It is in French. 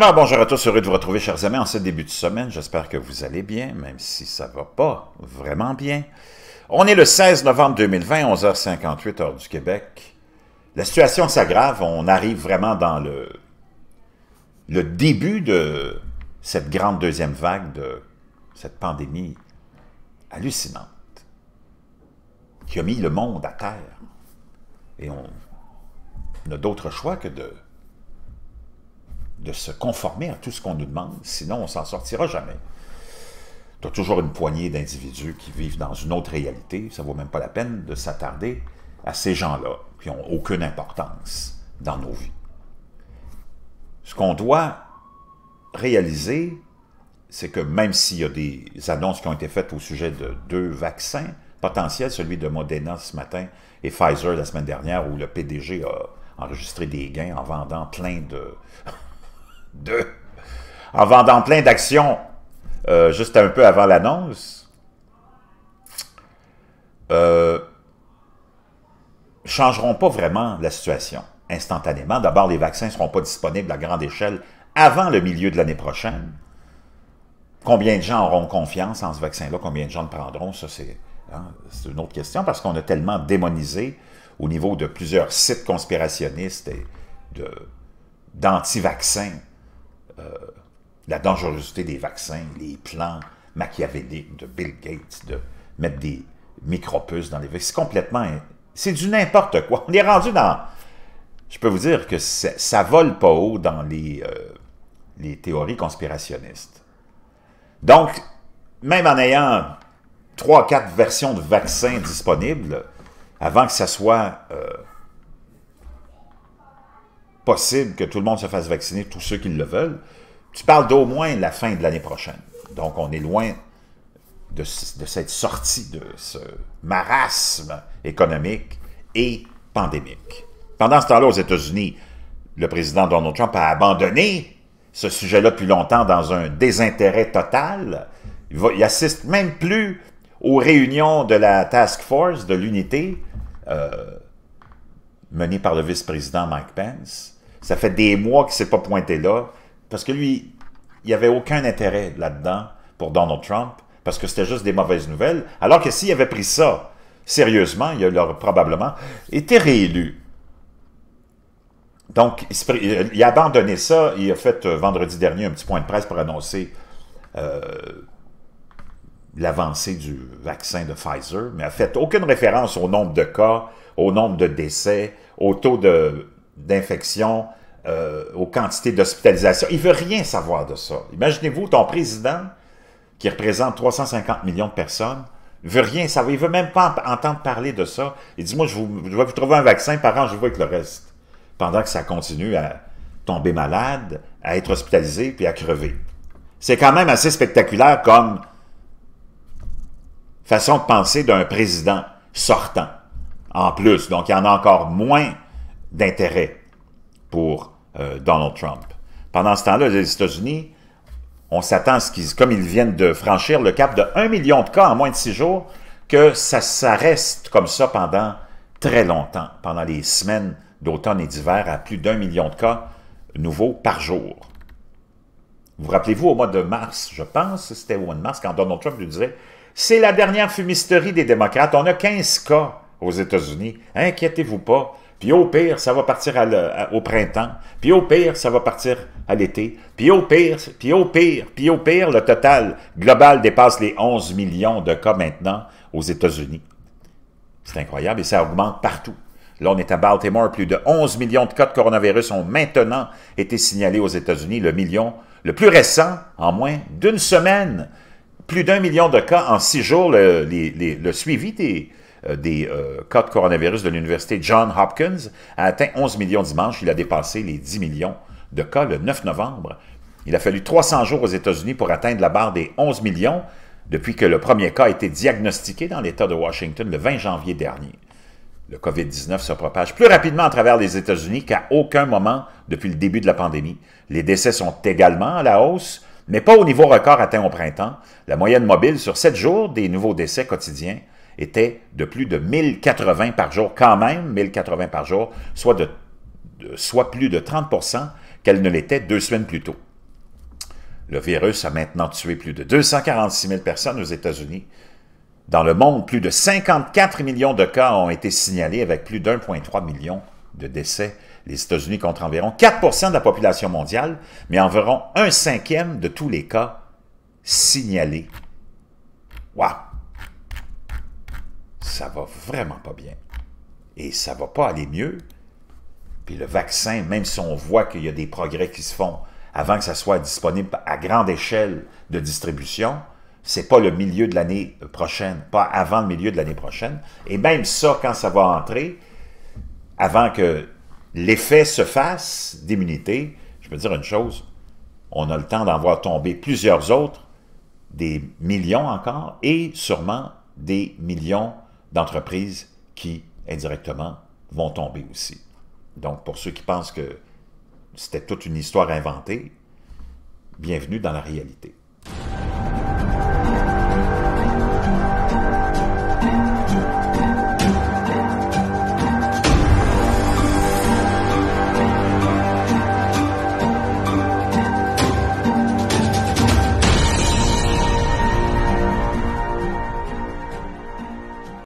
Alors, bonjour à tous, heureux de vous retrouver, chers amis, en ce début de semaine. J'espère que vous allez bien, même si ça va pas vraiment bien. On est le 16 novembre 2020, 11h58, heure du Québec. La situation s'aggrave, on arrive vraiment dans le, le début de cette grande deuxième vague de cette pandémie hallucinante qui a mis le monde à terre. Et on n'a d'autre choix que de de se conformer à tout ce qu'on nous demande, sinon on s'en sortira jamais. Tu as toujours une poignée d'individus qui vivent dans une autre réalité, ça vaut même pas la peine de s'attarder à ces gens-là, qui n'ont aucune importance dans nos vies. Ce qu'on doit réaliser, c'est que même s'il y a des annonces qui ont été faites au sujet de deux vaccins potentiels, celui de Moderna ce matin et Pfizer la semaine dernière, où le PDG a enregistré des gains en vendant plein de, en vendant plein d'actions euh, juste un peu avant l'annonce. ne euh, changeront pas vraiment la situation instantanément. D'abord, les vaccins ne seront pas disponibles à grande échelle avant le milieu de l'année prochaine. Combien de gens auront confiance en ce vaccin-là? Combien de gens le prendront? Ça, c'est hein, une autre question parce qu'on a tellement démonisé au niveau de plusieurs sites conspirationnistes et d'anti-vaccins euh, la dangerosité des vaccins, les plans machiavéliques de Bill Gates de mettre des micropuces dans les vaccins. C'est complètement... C'est du n'importe quoi. On est rendu dans... Je peux vous dire que ça, vole pas haut dans euh, les, théories conspirationnistes. Donc, même en ayant trois, quatre versions de vaccins disponibles, avant que ça soit euh, possible que tout le monde se fasse vacciner, tous ceux qui le veulent, tu parles d'au moins la fin de l'année prochaine. Donc, on est loin de, cette sortie de ce marasme économique et pandémique. Pendant ce temps-là, aux États-Unis, le président Donald Trump a abandonné ce sujet-là depuis longtemps dans un désintérêt total. Il, va, assiste même plus aux réunions de la task force, de l'unité, euh, menée par le vice-président Mike Pence. Ça fait des mois qu'il ne s'est pas pointé là, parce que lui, il n'y avait aucun intérêt là-dedans pour Donald Trump, parce que c'était juste des mauvaises nouvelles, alors que s'il avait pris ça sérieusement, il aurait probablement été réélu. Donc, il, euh, a abandonné ça, il a fait euh, vendredi dernier un petit point de presse pour annoncer euh, l'avancée du vaccin de Pfizer, mais il n'a fait aucune référence au nombre de cas, au nombre de décès, au taux d'infection, euh, aux quantités d'hospitalisation. Il ne veut rien savoir de ça. Imaginez-vous, ton président, qui représente 350 millions de personnes, ne veut rien savoir. Il ne veut même pas entendre parler de ça. Il dit, moi, je, vais vous trouver un vaccin, par an, je vois avec le reste. Pendant que ça continue à tomber malade, à être hospitalisé, puis à crever. C'est quand même assez spectaculaire comme façon de penser d'un président sortant, en plus. Donc, il y en a encore moins d'intérêt pour euh, Donald Trump. Pendant ce temps-là, les États-Unis, on s'attend à ce qu'ils, comme ils viennent de franchir le cap de 1 million de cas en moins de 6 jours, que ça, ça reste comme ça pendant très longtemps, pendant les semaines d'automne et d'hiver, à plus d'un million de cas nouveaux par jour. Vous, vous rappelez-vous, au mois de mars, je pense, c'était au mois de mars, quand Donald Trump lui disait « C'est la dernière fumisterie des démocrates, on a 15 cas aux États-Unis, inquiétez-vous pas, puis au pire, ça va partir à au printemps. Puis au pire, ça va partir à l'été. Puis au pire, puis au pire, puis au pire, le total global dépasse les 11 millions de cas maintenant aux États-Unis. C'est incroyable et ça augmente partout. Là, on est à Baltimore. Plus de 11 millions de cas de coronavirus ont maintenant été signalés aux États-Unis. Le million le plus récent en moins d'une semaine. Plus d'un million de cas en six jours. Le, le suivi des, euh, des euh, cas de coronavirus de l'université John Hopkins a atteint 11 millions dimanche. Il a dépassé les 10 millions de cas le 9 novembre. Il a fallu 300 jours aux États-Unis pour atteindre la barre des 11 millions depuis que le premier cas a été diagnostiqué dans l'État de Washington le 20 janvier dernier. Le COVID-19 se propage plus rapidement à travers les États-Unis qu'à aucun moment depuis le début de la pandémie. Les décès sont également à la hausse, mais pas au niveau record atteint au printemps. La moyenne mobile sur 7 jours des nouveaux décès quotidiens était de plus de 1080 par jour, quand même 1080 par jour, soit, de, soit plus de 30 qu'elle ne l'était deux semaines plus tôt. Le virus a maintenant tué plus de 246 000 personnes aux États-Unis. Dans le monde, plus de 54 millions de cas ont été signalés avec plus d'1,3 million de décès. Les États-Unis comptent environ 4 de la population mondiale, mais environ un cinquième de tous les cas signalés. Wow! ça va vraiment pas bien. Et ça va pas aller mieux. Puis le vaccin, même si on voit qu'il y a des progrès qui se font avant que ça soit disponible à grande échelle de distribution, c'est pas le milieu de l'année prochaine, pas avant le milieu de l'année prochaine. Et même ça, quand ça va entrer, avant que l'effet se fasse d'immunité, je peux dire une chose, on a le temps d'en voir tomber plusieurs autres, des millions encore, et sûrement des millions d'entreprises qui, indirectement, vont tomber aussi. Donc, pour ceux qui pensent que c'était toute une histoire inventée, bienvenue dans la réalité.